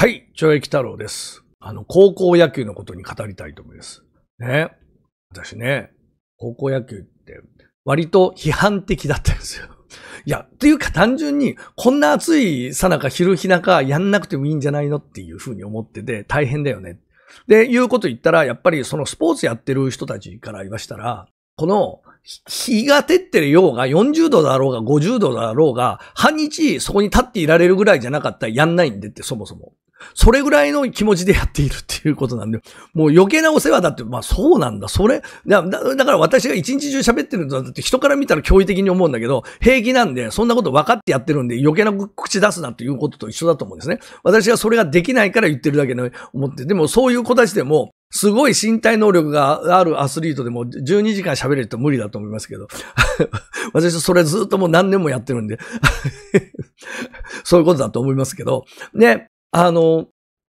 はい、懲役太郎です。あの、高校野球のことに語りたいと思います。ね。私ね、高校野球って割と批判的だったんですよ。いや、というか単純に、こんな暑いさなか昼日中やんなくてもいいんじゃないのっていうふうに思ってて大変だよね。で、いうこと言ったら、やっぱりそのスポーツやってる人たちから言わしたら、この日が照ってるようが40度だろうが50度だろうが半日そこに立っていられるぐらいじゃなかったらやんないんでってそもそも。それぐらいの気持ちでやっているっていうことなんで、もう余計なお世話だって、まあそうなんだ。それ、だだから私が一日中喋ってるんだって人から見たら驚異的に思うんだけど、平気なんで、そんなこと分かってやってるんで余計な口出すなっていうことと一緒だと思うんですね。私がそれができないから言ってるだけの思って、でもそういう子たちでも、すごい身体能力があるアスリートでも12時間喋れると無理だと思いますけど。私それずっともう何年もやってるんで そういうことだと思いますけど。ね。あの、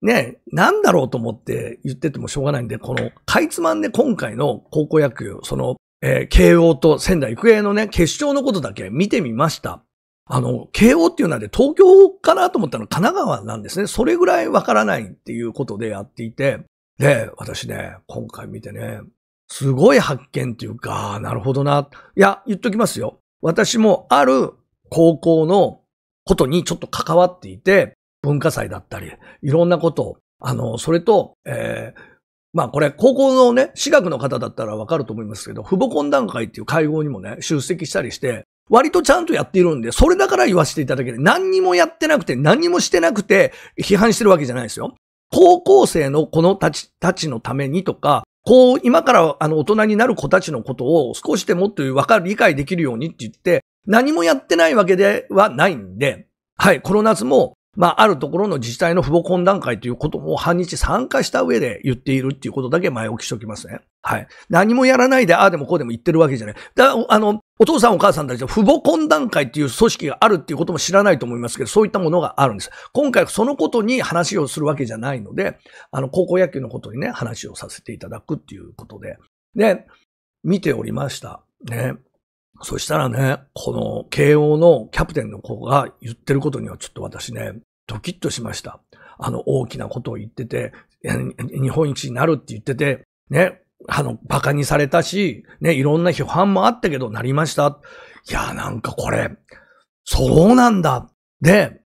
ね、なんだろうと思って言っててもしょうがないんで、この、かいつまんで今回の高校野球、その、えー、慶応と仙台育英のね、決勝のことだけ見てみました。あの、慶応っていうのはで、東京かなと思ったのは神奈川なんですね。それぐらいわからないっていうことでやっていて、で、私ね、今回見てね、すごい発見っていうか、なるほどな。いや、言っときますよ。私もある高校のことにちょっと関わっていて、文化祭だったり、いろんなことを、あの、それと、えー、まあこれ、高校のね、私学の方だったらわかると思いますけど、父母懇談会っていう会合にもね、出席したりして、割とちゃんとやっているんで、それだから言わせていただける。何にもやってなくて、何にもしてなくて、批判してるわけじゃないですよ。高校生のこのたち、たちのためにとか、こう、今から、あの、大人になる子たちのことを少しでもっと分かる、理解できるようにって言って、何もやってないわけではないんで、はい、この夏も、まあ、あるところの自治体の父母懇談会ということも半日参加した上で言っているっていうことだけ前置きしておきますね。はい。何もやらないで、ああでもこうでも言ってるわけじゃない。だ、あの、お父さんお母さんたちは父母懇談会っていう組織があるっていうことも知らないと思いますけど、そういったものがあるんです。今回そのことに話をするわけじゃないので、あの、高校野球のことにね、話をさせていただくっていうことで。で、見ておりました。ね。そしたらね、この慶応のキャプテンの子が言ってることにはちょっと私ね、ドキッとしました。あの、大きなことを言ってて、日本一になるって言ってて、ね、あの、馬鹿にされたし、ね、いろんな批判もあったけど、なりました。いや、なんかこれ、そうなんだ。で、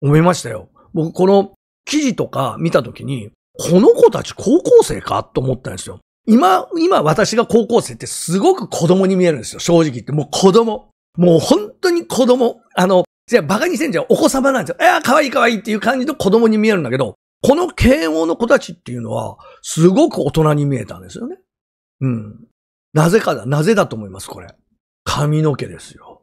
思いましたよ。僕、この記事とか見たときに、この子たち高校生かと思ったんですよ。今、今私が高校生ってすごく子供に見えるんですよ。正直言って。もう子供。もう本当に子供。あの、じゃあバカにせんじゃお子様なんですよ。えー、かわいいかわいいっていう感じの子供に見えるんだけど、この慶応の子たちっていうのは、すごく大人に見えたんですよね。うん。なぜかだ。なぜだと思います、これ。髪の毛ですよ。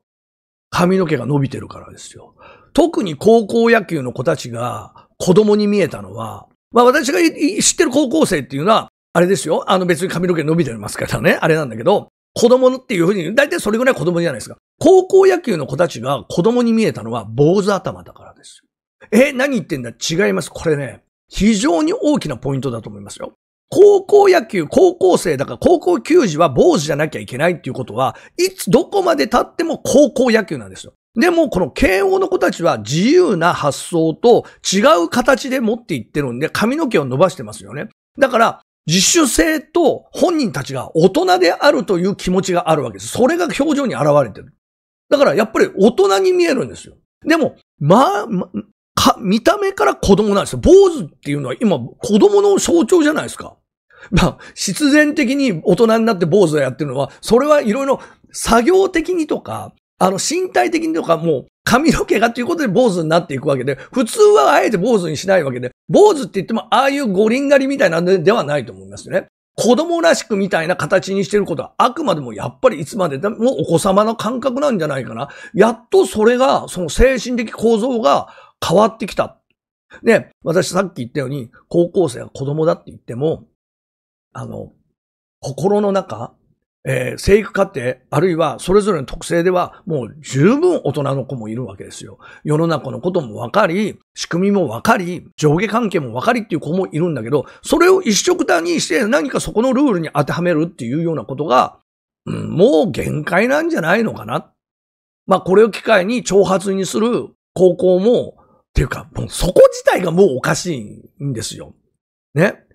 髪の毛が伸びてるからですよ。特に高校野球の子たちが子供に見えたのは、まあ私が知ってる高校生っていうのは、あれですよ。あの別に髪の毛伸びてますからね。あれなんだけど、子供っていうふうに、大体それぐらい子供じゃないですか。高校野球の子たちが子供に見えたのは坊主頭だからですよ。え、何言ってんだ違います。これね、非常に大きなポイントだと思いますよ。高校野球、高校生だから高校球児は坊主じゃなきゃいけないっていうことは、いつどこまで経っても高校野球なんですよ。でも、この慶応の子たちは自由な発想と違う形で持っていってるんで、髪の毛を伸ばしてますよね。だから、自主性と本人たちが大人であるという気持ちがあるわけです。それが表情に現れてる。だからやっぱり大人に見えるんですよ。でも、まあ、まか、見た目から子供なんですよ。坊主っていうのは今、子供の象徴じゃないですか。まあ、必然的に大人になって坊主をやってるのは、それはいろいろ作業的にとか、あの、身体的にとかもう、髪の毛がということで坊主になっていくわけで、普通はあえて坊主にしないわけで、坊主って言っても、ああいう五輪狩りみたいなんではないと思いますね。子供らしくみたいな形にしてることは、あくまでもやっぱりいつまででもお子様の感覚なんじゃないかな。やっとそれが、その精神的構造が変わってきた。ね、私さっき言ったように、高校生は子供だって言っても、あの、心の中、えー、生育過程、あるいはそれぞれの特性ではもう十分大人の子もいるわけですよ。世の中のこともわかり、仕組みもわかり、上下関係もわかりっていう子もいるんだけど、それを一色単にして何かそこのルールに当てはめるっていうようなことが、うん、もう限界なんじゃないのかな。まあこれを機会に挑発にする高校も、っていうか、もうそこ自体がもうおかしいんですよ。ね。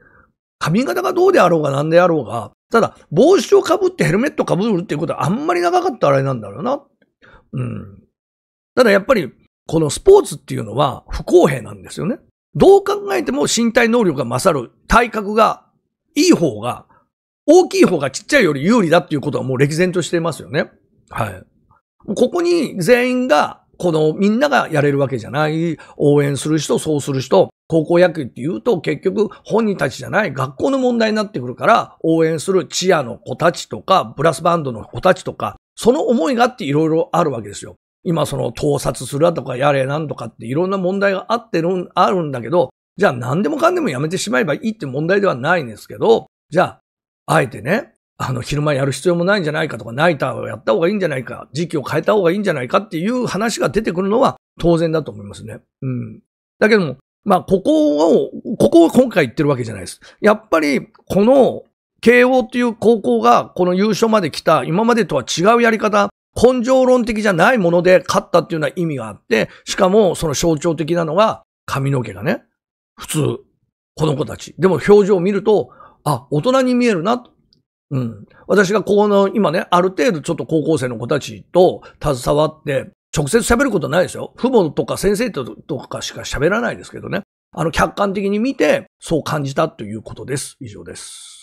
髪型がどうであろうが何であろうが、ただ、帽子をかぶってヘルメットかぶるっていうことはあんまり長かったあれなんだろうな。うん。ただやっぱり、このスポーツっていうのは不公平なんですよね。どう考えても身体能力が勝る体格がいい方が、大きい方がちっちゃいより有利だっていうことはもう歴然としていますよね。はい。ここに全員が、このみんながやれるわけじゃない。応援する人、そうする人、高校野球って言うと結局本人たちじゃない学校の問題になってくるから応援するチアの子たちとかブラスバンドの子たちとかその思いがあっていろいろあるわけですよ。今その盗撮するだとかやれなんとかっていろんな問題があってる、ん、あるんだけどじゃあ何でもかんでもやめてしまえばいいって問題ではないんですけどじゃああえてねあの昼間やる必要もないんじゃないかとかナイターをやった方がいいんじゃないか時期を変えた方がいいんじゃないかっていう話が出てくるのは当然だと思いますね。うん。だけども、まあ、ここを、ここを今回言ってるわけじゃないです。やっぱり、この、慶応という高校が、この優勝まで来た、今までとは違うやり方、根性論的じゃないもので勝ったっていうのは意味があって、しかも、その象徴的なのが、髪の毛がね、普通、この子たち。でも表情を見ると、あ、大人に見えるな、うん。私がこの、今ね、ある程度ちょっと高校生の子たちと携わって、直接喋ることないですよ。父母とか先生とかしか喋らないですけどね。あの、客観的に見て、そう感じたということです。以上です。